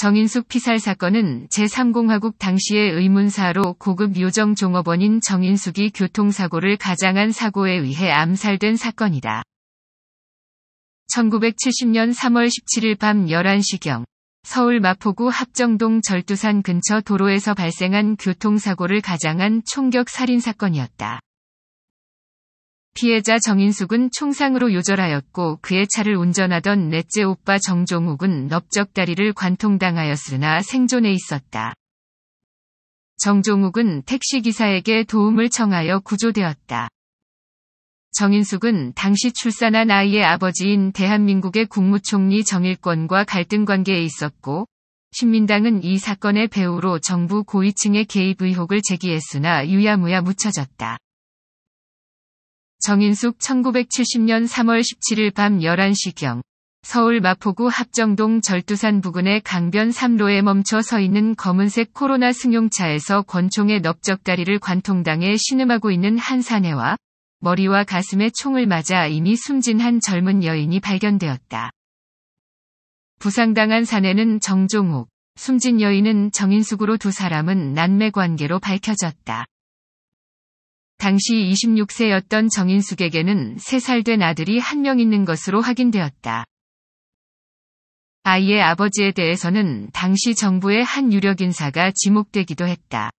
정인숙 피살 사건은 제3공화국 당시의 의문사로 고급 요정 종업원인 정인숙이 교통사고를 가장한 사고에 의해 암살된 사건이다. 1970년 3월 17일 밤 11시경 서울 마포구 합정동 절두산 근처 도로에서 발생한 교통사고를 가장한 총격 살인 사건이었다. 피해자 정인숙은 총상으로 요절하였고 그의 차를 운전하던 넷째 오빠 정종욱은 넓적다리를 관통당하였으나 생존해 있었다. 정종욱은 택시기사에게 도움을 청하여 구조되었다. 정인숙은 당시 출산한 아이의 아버지인 대한민국의 국무총리 정일권과 갈등 관계에 있었고, 신민당은 이 사건의 배후로 정부 고위층의 개입 의혹을 제기했으나 유야무야 묻혀졌다. 정인숙 1970년 3월 17일 밤 11시경 서울 마포구 합정동 절두산 부근의 강변 3로에 멈춰 서 있는 검은색 코로나 승용차에서 권총의 넓적다리를 관통당해 신음하고 있는 한 사내와 머리와 가슴에 총을 맞아 이미 숨진 한 젊은 여인이 발견되었다. 부상당한 사내는 정종옥, 숨진 여인은 정인숙으로 두 사람은 남매 관계로 밝혀졌다. 당시 26세였던 정인숙에게는 3살 된 아들이 한 명 있는 것으로 확인되었다. 아이의 아버지에 대해서는 당시 정부의 한 유력 인사가 지목되기도 했다.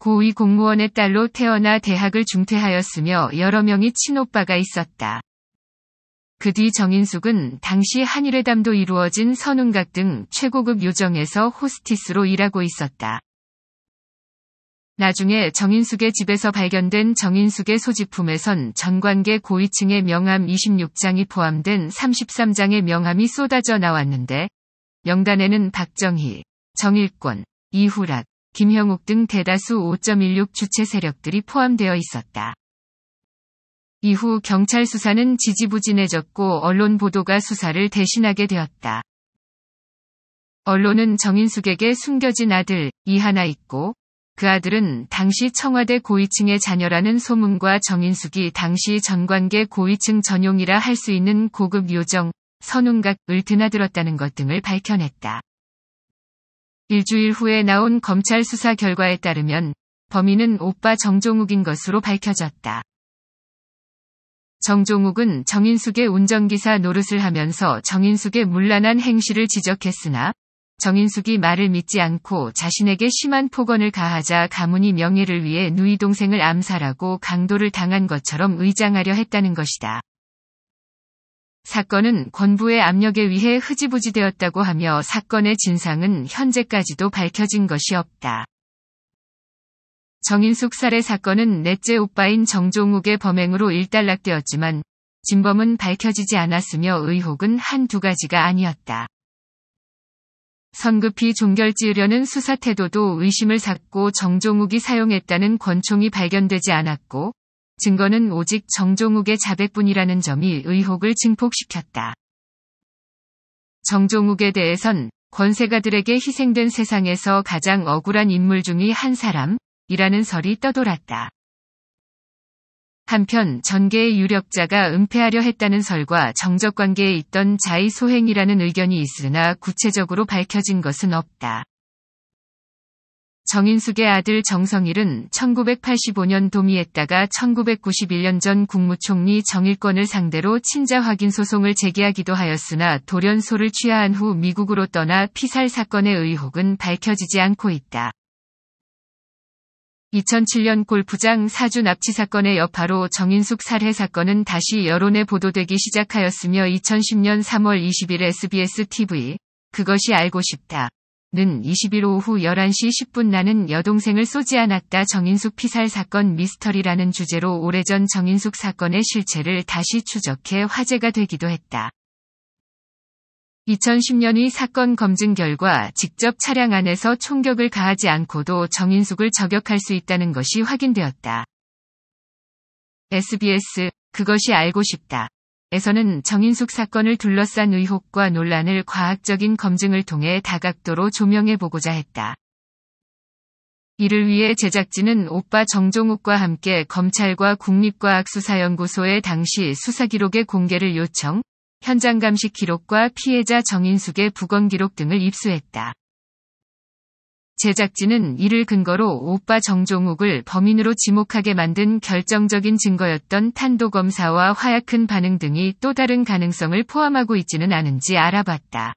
고위 공무원의 딸로 태어나 대학을 중퇴하였으며 여러 명이 친오빠가 있었다. 그 뒤 정인숙은 당시 한일회담도 이루어진 선운각 등 최고급 요정에서 호스티스로 일하고 있었다. 나중에 정인숙의 집에서 발견된 정인숙의 소지품에선 전관계 고위층의 명함 26장이 포함된 33장의 명함이 쏟아져 나왔는데 명단에는 박정희, 정일권, 이후락, 김형욱 등 대다수 5.16 주체 세력들이 포함되어 있었다. 이후 경찰 수사는 지지부진해졌고 언론 보도가 수사를 대신하게 되었다. 언론은 정인숙에게 숨겨진 아들 이하나 있고 그 아들은 당시 청와대 고위층의 자녀라는 소문과 정인숙이 당시 전관계 고위층 전용이라 할 수 있는 고급 요정, 선운각을 드나들었다는 것 등을 밝혀냈다. 일주일 후에 나온 검찰 수사 결과에 따르면 범인은 오빠 정종욱인 것으로 밝혀졌다. 정종욱은 정인숙의 운전기사 노릇을 하면서 정인숙의 문란한 행실을 지적했으나 정인숙이 말을 믿지 않고 자신에게 심한 폭언을 가하자 가문이 명예를 위해 누이 동생을 암살하고 강도를 당한 것처럼 의장하려 했다는 것이다. 사건은 권부의 압력에 의해 흐지부지 되었다고 하며 사건의 진상은 현재까지도 밝혀진 것이 없다. 정인숙 살해 사건은 넷째 오빠인 정종욱의 범행으로 일단락되었지만 진범은 밝혀지지 않았으며 의혹은 한두 가지가 아니었다. 성급히 종결지으려는 수사 태도도 의심을 샀고 정종욱이 사용했다는 권총이 발견되지 않았고 증거는 오직 정종욱의 자백뿐이라는 점이 의혹을 증폭시켰다. 정종욱에 대해선 권세가들에게 희생된 세상에서 가장 억울한 인물 중의 한 사람이라는 설이 떠돌았다. 한편 전계의 유력자가 은폐하려 했다는 설과 정적 관계에 있던 자의 소행이라는 의견이 있으나 구체적으로 밝혀진 것은 없다. 정인숙의 아들 정성일은 1985년 도미했다가 1991년 전 국무총리 정일권을 상대로 친자 확인 소송을 제기하기도 하였으나 돌연소를 취하한 후 미국으로 떠나 피살 사건의 의혹은 밝혀지지 않고 있다. 2007년 골프장 사주 납치 사건의 여파로 정인숙 살해 사건은 다시 여론에 보도되기 시작하였으며 2010년 3월 20일 SBS TV 그것이 알고 싶다. 는 20일 오후 11시 10분 나는 여동생을 쏘지 않았다 정인숙 피살 사건 미스터리라는 주제로 오래전 정인숙 사건의 실체를 다시 추적해 화제가 되기도 했다. 2010년의 사건 검증 결과 직접 차량 안에서 총격을 가하지 않고도 정인숙을 저격할 수 있다는 것이 확인되었다. SBS 그것이 알고 싶다. 에서는 정인숙 사건을 둘러싼 의혹과 논란을 과학적인 검증을 통해 다각도로 조명해 보고자 했다. 이를 위해 제작진은 오빠 정종욱과 함께 검찰과 국립과학수사연구소에 당시 수사기록의 공개를 요청, 현장 감식 기록과 피해자 정인숙의 부검 기록 등을 입수했다. 제작진은 이를 근거로 오빠 정종욱을 범인으로 지목하게 만든 결정적인 증거였던 탄도 검사와 화약큰 반응 등이 또 다른 가능성을 포함하고 있지는 않은지 알아봤다.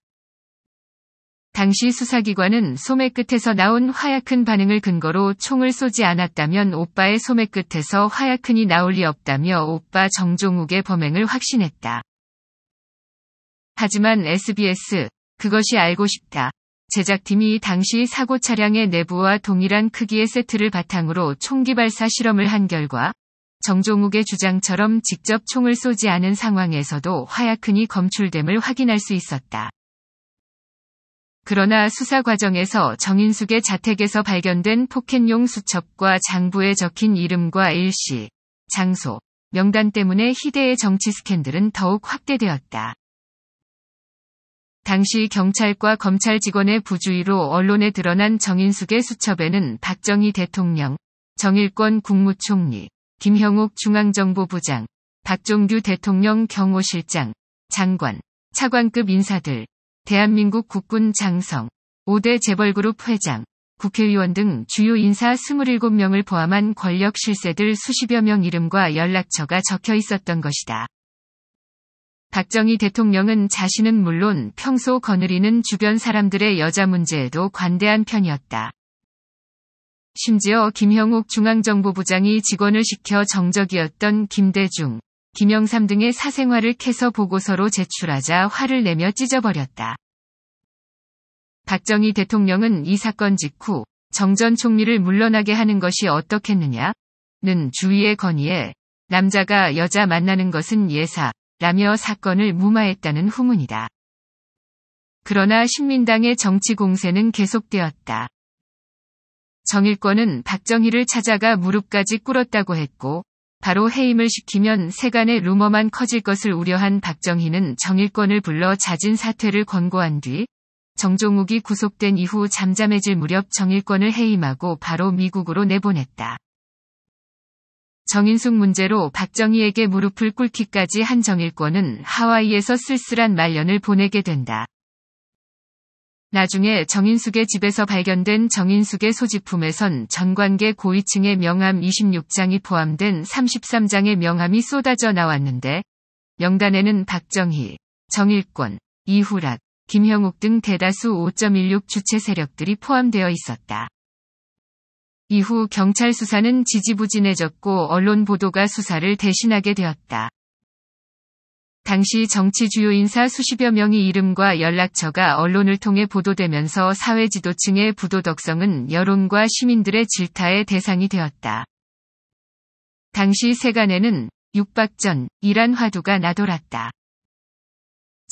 당시 수사기관은 소매 끝에서 나온 화약큰 반응을 근거로 총을 쏘지 않았다면 오빠의 소매 끝에서 화약큰이 나올 리 없다며 오빠 정종욱의 범행을 확신했다. 하지만 SBS 그것이 알고 싶다. 제작팀이 당시 사고 차량의 내부와 동일한 크기의 세트를 바탕으로 총기 발사 실험을 한 결과 정종욱의 주장처럼 직접 총을 쏘지 않은 상황에서도 화약흔이 검출됨을 확인할 수 있었다. 그러나 수사 과정에서 정인숙의 자택에서 발견된 포켓용 수첩과 장부에 적힌 이름과 일시, 장소, 명단 때문에 희대의 정치 스캔들은 더욱 확대되었다. 당시 경찰과 검찰 직원의 부주의로 언론에 드러난 정인숙의 수첩에는 박정희 대통령, 정일권 국무총리, 김형욱 중앙정보부장, 박종규 대통령 경호실장, 장관, 차관급 인사들, 대한민국 국군 장성, 5대 재벌그룹 회장, 국회의원 등 주요 인사 27명을 포함한 권력 실세들 수십여 명 이름과 연락처가 적혀 있었던 것이다. 박정희 대통령은 자신은 물론 평소 거느리는 주변 사람들의 여자 문제에도 관대한 편이었다. 심지어 김형욱 중앙정보부장이 직원을 시켜 정적이었던 김대중, 김영삼 등의 사생활을 캐서 보고서로 제출하자 화를 내며 찢어버렸다. 박정희 대통령은 이 사건 직후 정전 총리를 물러나게 하는 것이 어떻겠느냐? 는 주위의 건의에 남자가 여자 만나는 것은 예사, 라며 사건을 무마했다는 후문이다. 그러나 신민당의 정치 공세는 계속되었다. 정일권은 박정희를 찾아가 무릎까지 꿇었다고 했고 바로 해임을 시키면 세간의 루머만 커질 것을 우려한 박정희는 정일권을 불러 자진 사퇴를 권고한 뒤 정종욱이 구속된 이후 잠잠해질 무렵 정일권을 해임하고 바로 미국으로 내보냈다. 정인숙 문제로 박정희에게 무릎을 꿇기까지 한 정일권은 하와이에서 쓸쓸한 말년을 보내게 된다. 나중에 정인숙의 집에서 발견된 정인숙의 소지품에선 전관계 고위층의 명함 26장이 포함된 33장의 명함이 쏟아져 나왔는데 명단에는 박정희, 정일권, 이후락, 김형욱 등 대다수 5.16 주체 세력들이 포함되어 있었다. 이후 경찰 수사는 지지부진해졌고 언론 보도가 수사를 대신하게 되었다. 당시 정치 주요 인사 수십여 명의 이름과 연락처가 언론을 통해 보도되면서 사회 지도층의 부도덕성은 여론과 시민들의 질타의 대상이 되었다. 당시 세간에는 육박전, 이란 화두가 나돌았다.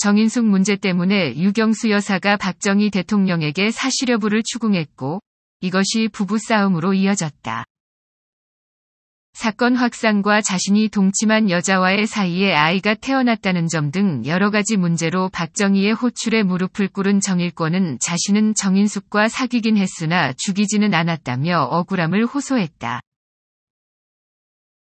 정인숙 문제 때문에 유경수 여사가 박정희 대통령에게 사실 여부를 추궁했고 이것이 부부싸움으로 이어졌다. 사건 확산과 자신이 동침한 여자와의 사이에 아이가 태어났다는 점 등 여러 가지 문제로 박정희의 호출에 무릎을 꿇은 정일권은 자신은 정인숙과 사귀긴 했으나 죽이지는 않았다며 억울함을 호소했다.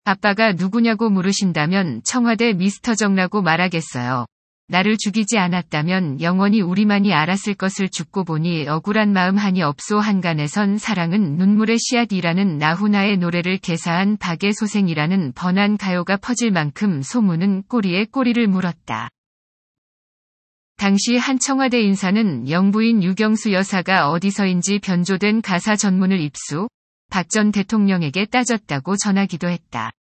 아빠가 누구냐고 물으신다면 청와대 미스터 정라고 말하겠어요. 나를 죽이지 않았다면 영원히 우리만이 알았을 것을 죽고 보니 억울한 마음 한이 없소 한간에선 사랑은 눈물의 씨앗이라는 나훈아의 노래를 개사한 박의 소생이라는 번안 가요가 퍼질 만큼 소문은 꼬리에 꼬리를 물었다. 당시 한 청와대 인사는 영부인 유경수 여사가 어디서인지 변조된 가사 전문을 입수, 박 전 대통령에게 따졌다고 전하기도 했다.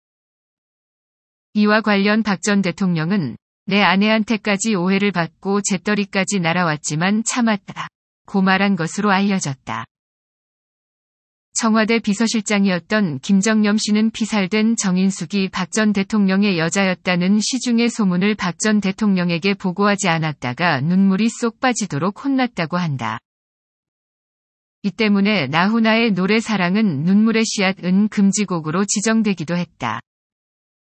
이와 관련 박 전 대통령은 내 아내한테까지 오해를 받고 재떨이까지 날아왔지만 참았다. 고말한 것으로 알려졌다. 청와대 비서실장이었던 김정념 씨는 피살된 정인숙이 박 전 대통령의 여자였다는 시중의 소문을 박 전 대통령에게 보고하지 않았다가 눈물이 쏙 빠지도록 혼났다고 한다. 이 때문에 나훈아의 노래 사랑은 눈물의 씨앗 은 금지곡으로 지정되기도 했다.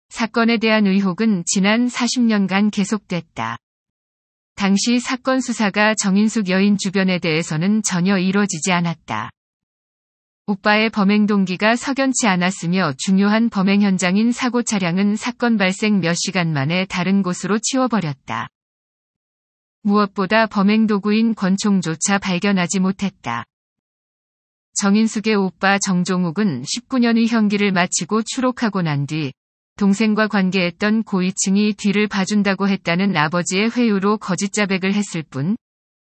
사건에 대한 의혹은 지난 40년간 계속됐다. 당시 사건 수사가 정인숙 여인 주변에 대해서는 전혀 이루어지지 않았다. 오빠의 범행 동기가 석연치 않았으며 중요한 범행 현장인 사고 차량은 사건 발생 몇 시간 만에 다른 곳으로 치워버렸다. 무엇보다 범행 도구인 권총조차 발견하지 못했다. 정인숙의 오빠 정종욱은 19년의 형기를 마치고 추록하고 난뒤 동생과 관계했던 고위층이 뒤를 봐준다고 했다는 아버지의 회유로 거짓 자백을 했을 뿐,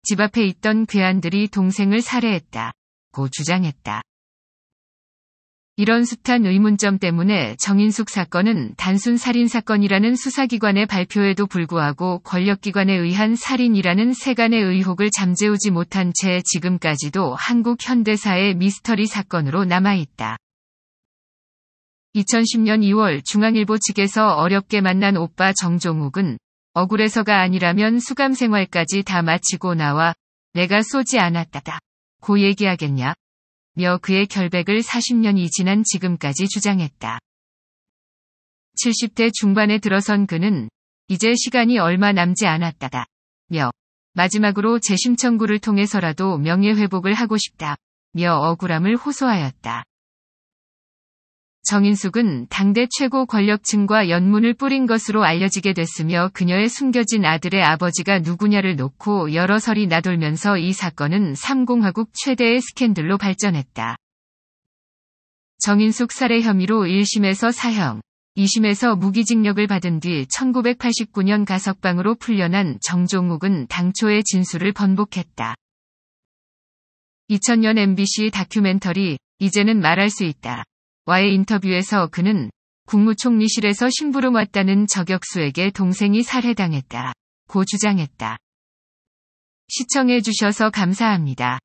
집 앞에 있던 괴한들이 동생을 살해했다. 고 주장했다. 이런 숱한 의문점 때문에 정인숙 사건은 단순 살인 사건이라는 수사기관의 발표에도 불구하고 권력기관에 의한 살인이라는 세간의 의혹을 잠재우지 못한 채 지금까지도 한국 현대사의 미스터리 사건으로 남아있다. 2010년 2월 중앙일보 측에서 어렵게 만난 오빠 정종욱은 억울해서가 아니라면 수감 생활까지 다 마치고 나와 내가 쏘지 않았다다. 고 얘기하겠냐? 며 그의 결백을 40년이 지난 지금까지 주장했다. 70대 중반에 들어선 그는 이제 시간이 얼마 남지 않았다다. 며 마지막으로 재심 청구를 통해서라도 명예회복을 하고 싶다. 며 억울함을 호소하였다. 정인숙은 당대 최고 권력층과 연문을 뿌린 것으로 알려지게 됐으며 그녀의 숨겨진 아들의 아버지가 누구냐를 놓고 여러 설이 나돌면서 이 사건은 삼공화국 최대의 스캔들로 발전했다. 정인숙 살해 혐의로 1심에서 사형, 2심에서 무기징역을 받은 뒤 1989년 가석방으로 풀려난 정종욱은 당초의 진술을 번복했다. 2000년 MBC 다큐멘터리 이제는 말할 수 있다. 와의 인터뷰에서 그는 국무총리실에서 심부름 왔다는 저격수에게 동생이 살해당했다. 고 주장했다. 시청해주셔서 감사합니다.